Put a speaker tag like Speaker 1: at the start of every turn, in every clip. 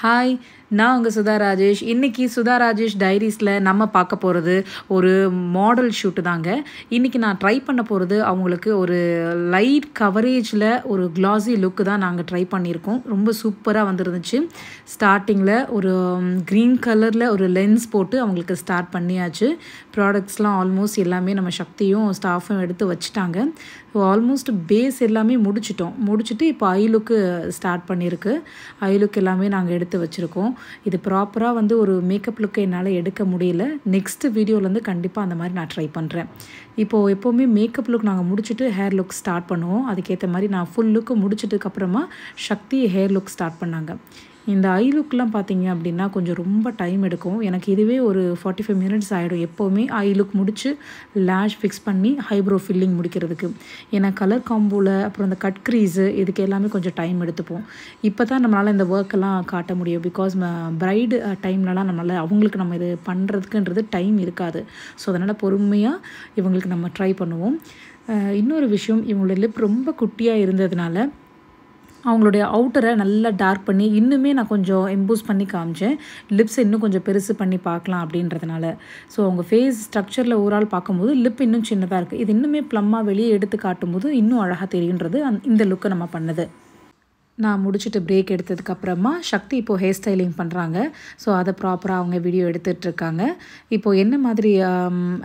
Speaker 1: hi நான் உங்கள் சுதா ராஜேஷ் இன்றைக்கி சுதா ராஜேஷ் டைரிஸில் நம்ம பார்க்க போகிறது ஒரு மாடல் ஷூட்டு தாங்க இன்றைக்கி நான் ட்ரை பண்ண போகிறது அவங்களுக்கு ஒரு லைட் கவரேஜில் ஒரு க்ளாஸி லுக்கு தான் நாங்கள் ட்ரை பண்ணியிருக்கோம் ரொம்ப சூப்பராக வந்துருந்துச்சு ஸ்டார்டிங்கில் ஒரு க்ரீன் கலரில் ஒரு லென்ஸ் போட்டு அவங்களுக்கு ஸ்டார்ட் பண்ணியாச்சு ப்ராடக்ட்ஸ்லாம் ஆல்மோஸ்ட் எல்லாமே நம்ம சக்தியும் ஸ்டாஃபும் எடுத்து வச்சுட்டாங்க ஆல்மோஸ்ட் பேஸ் எல்லாமே முடிச்சிட்டோம் முடிச்சுட்டு இப்போ ஐ லுக்கு ஸ்டார்ட் பண்ணியிருக்கு ஐ லுக் எல்லாமே நாங்கள் எடுத்து வச்சுருக்கோம் இது ப்ராப்பராக வந்து ஒரு மேக்கப் லுக்கை என்னால் எடுக்க முடியல நெக்ஸ்ட் வீடியோலேருந்து கண்டிப்பாக அந்த மாதிரி நான் ட்ரை பண்ணுறேன் இப்போது எப்போவுமே மேக்கப் லுக் நாங்கள் முடிச்சுட்டு ஹேர் லுக் ஸ்டார்ட் பண்ணுவோம் அதுக்கேற்ற மாதிரி நான் ஃபுல் லுக்கு முடிச்சிட்டுக்கப்புறமா சக்தி ஹேர் லுக் ஸ்டார்ட் பண்ணாங்க இந்த ஐ லுக்லாம் பார்த்தீங்க அப்படின்னா கொஞ்சம் ரொம்ப டைம் எடுக்கும் எனக்கு இதுவே ஒரு ஃபார்ட்டி ஃபைவ் மினிட்ஸ் ஆகிடும் எப்போவுமே ஐ லுக் முடித்து லேஷ் ஃபிக்ஸ் பண்ணி ஹைப்ரோ ஃபில்லிங் முடிக்கிறதுக்கு ஏன்னா கலர் காம்போவில் அப்புறம் இந்த கட் க்ரீஸு இதுக்கு எல்லாமே கொஞ்சம் டைம் எடுத்துப்போம் இப்போ தான் நம்மளால் இந்த ஒர்க்கெல்லாம் காட்ட முடியும் பிகாஸ் ப்ரைடு டைம்லலாம் நம்மளால் அவங்களுக்கு நம்ம இது பண்ணுறதுக்குன்றது டைம் இருக்காது ஸோ அதனால் பொறுமையாக இவங்களுக்கு நம்ம ட்ரை பண்ணுவோம் இன்னொரு விஷயம் இவங்களோட லிப் ரொம்ப குட்டியாக இருந்ததுனால அவங்களுடைய அவுட்டரை நல்லா டார்க் பண்ணி இன்னுமே நான் கொஞ்சம் எம்போஸ் பண்ணி காமிச்சேன் லிப்ஸ் இன்னும் கொஞ்சம் பெருசு பண்ணி பார்க்கலாம் அப்படின்றதுனால ஸோ அவங்க ஃபேஸ் ஸ்ட்ரக்சரில் ஓவரால் பார்க்கும்போது லிப் இன்னும் சின்னதாக இருக்குது இது இன்னுமே ப்ளம்மாக வெளியே எடுத்து காட்டும்போது இன்னும் அழகாக தெரியுன்றது அந் இந்த லுக்கை நம்ம பண்ணது நான் முடிச்சுட்டு பிரேக் எடுத்ததுக்கப்புறமா சக்தி இப்போது ஹேர் ஸ்டைலிங் பண்ணுறாங்க ஸோ அதை ப்ராப்பராக அவங்க வீடியோ எடுத்துகிட்ருக்காங்க இப்போது என்ன மாதிரி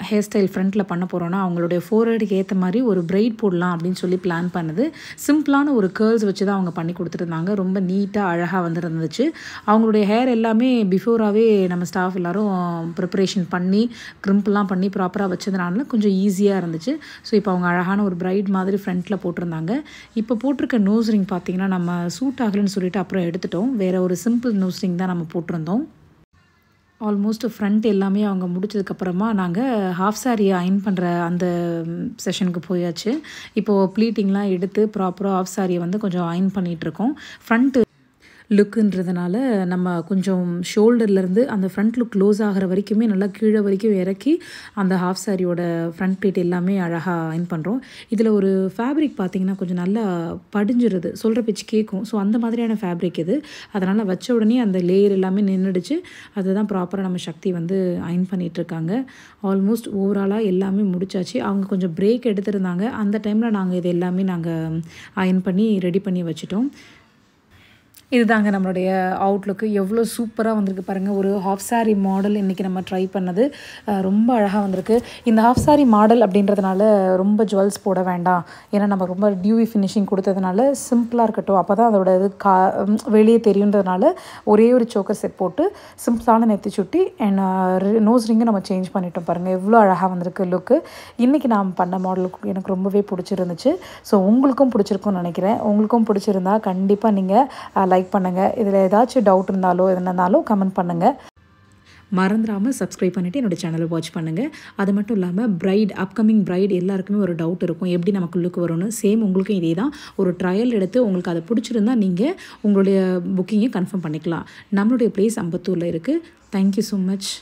Speaker 1: ஹேர் ஸ்டைல் ஃப்ரண்ட்டில் பண்ண போகிறோன்னா அவங்களுடைய ஃபோர்ஹெடுக்கு ஏற்ற மாதிரி ஒரு பிரைட் போடலாம் அப்படின்னு சொல்லி பிளான் பண்ணுது சிம்பிளான ஒரு கேர்ள்ஸ் வச்சு தான் அவங்க பண்ணி கொடுத்துருந்தாங்க ரொம்ப நீட்டாக அழகாக வந்துருந்துச்சு அவங்களுடைய ஹேர் எல்லாமே பிஃபோராகவே நம்ம ஸ்டாஃப் எல்லோரும் ப்ரிப்ரேஷன் பண்ணி க்ரிம்ப்லாம் பண்ணி ப்ராப்பராக வச்சதுனால கொஞ்சம் ஈஸியாக இருந்துச்சு ஸோ இப்போ அவங்க அழகான ஒரு பிரைட் மாதிரி ஃப்ரண்ட்டில் போட்டிருந்தாங்க இப்போ போட்டிருக்க நோஸ் ரிங் பார்த்திங்கன்னா நம்ம சூட் ஆகலைன்னு சொல்லிட்டு அப்புறம் எடுத்துட்டோம் வேறு ஒரு சிம்பிள் நோஸ்டிங் தான் நம்ம போட்டிருந்தோம் ஆல்மோஸ்ட் ஃப்ரண்ட் எல்லாமே அவங்க முடிச்சதுக்கப்புறமா நாங்கள் ஹாஃப் சாரியை அயன் பண்ணுற அந்த செஷனுக்கு போயாச்சு இப்போது ப்ளீட்டிங்லாம் எடுத்து ப்ராப்பராக ஹாஃப் சாரியை வந்து கொஞ்சம் அயன் பண்ணிகிட்ருக்கோம் ஃப்ரண்ட்டு லுக்குன்றதுனால நம்ம கொஞ்சம் ஷோல்டர்லேருந்து அந்த ஃப்ரண்ட் லுக் க்ளோஸ் ஆகிற வரைக்குமே நல்லா கீழே வரைக்கும் இறக்கி அந்த ஹாஃப் சாரியோட ஃப்ரண்ட் பிளேட் எல்லாமே அழகாக அயன் பண்ணுறோம் இதில் ஒரு ஃபேப்ரிக் பார்த்திங்கன்னா கொஞ்சம் நல்லா படிஞ்சிருது சொல்கிற பேச்சு கேட்கும் ஸோ அந்த மாதிரியான ஃபேப்ரிக் இது அதனால் வச்ச உடனே அந்த லேயர் எல்லாமே நின்றுடுச்சு அதுதான் ப்ராப்பராக நம்ம சக்தி வந்து அயன் பண்ணிகிட்ருக்காங்க ஆல்மோஸ்ட் ஓவராலாக எல்லாமே முடிச்சாச்சு அவங்க கொஞ்சம் பிரேக் எடுத்திருந்தாங்க அந்த டைமில் நாங்கள் இது எல்லாமே நாங்கள் அயன் பண்ணி ரெடி பண்ணி வச்சுட்டோம் இதுதாங்க நம்மளுடைய அவுட்லுக்கு எவ்வளோ சூப்பராக வந்திருக்கு பாருங்கள் ஒரு ஹாஃப் சாரி மாடல் இன்றைக்கி நம்ம ட்ரை பண்ணது ரொம்ப அழகாக வந்திருக்கு இந்த ஹாஃப் சாரி மாடல் அப்படின்றதுனால ரொம்ப ஜுவல்ஸ் போட வேண்டாம் ஏன்னா நம்ம ரொம்ப டியூவி ஃபினிஷிங் கொடுத்ததுனால சிம்பிளாக இருக்கட்டும் அப்போ தான் அதோட இது கா வெளியே தெரியுன்றதுனால ஒரே ஒரு சோக்கர் செட் போட்டு சிம்பிளான நெத்தி சுட்டி அண்ட் நோஸ் ரிங்கை நம்ம சேஞ்ச் பண்ணிட்டோம் பாருங்கள் எவ்வளோ அழகாக வந்திருக்கு லுக்கு இன்றைக்கி நான் பண்ண மாடலுக்கு எனக்கு ரொம்பவே பிடிச்சிருந்துச்சு ஸோ உங்களுக்கும் பிடிச்சிருக்கும்னு நினைக்கிறேன் உங்களுக்கும் பிடிச்சிருந்தா கண்டிப்பாக நீங்கள் லைக் லைக் பண்ணுங்கள் இதில் ஏதாச்சும் டவுட் இருந்தாலோ இருந்தாலும் கமெண்ட் பண்ணுங்கள் மறந்துடாமல் சப்ஸ்கிரைப் பண்ணிவிட்டு என்னோடய சேனலை வாட்ச் பண்ணுங்கள் அது மட்டும் இல்லாமல் ப்ரைட் அப்கமிங் ப்ரைட் எல்லாருக்குமே ஒரு டவுட் இருக்கும் எப்படி நமக்கு லுக் வரும்னு சேம் உங்களுக்கும் இதே தான் ஒரு ட்ரையல் எடுத்து உங்களுக்கு அதை பிடிச்சிருந்தா நீங்கள் உங்களுடைய புக்கிங்கை கன்ஃபார்ம் பண்ணிக்கலாம் நம்மளுடைய பிளேஸ் அம்பத்தூரில் இருக்குது தேங்க்யூ ஸோ மச்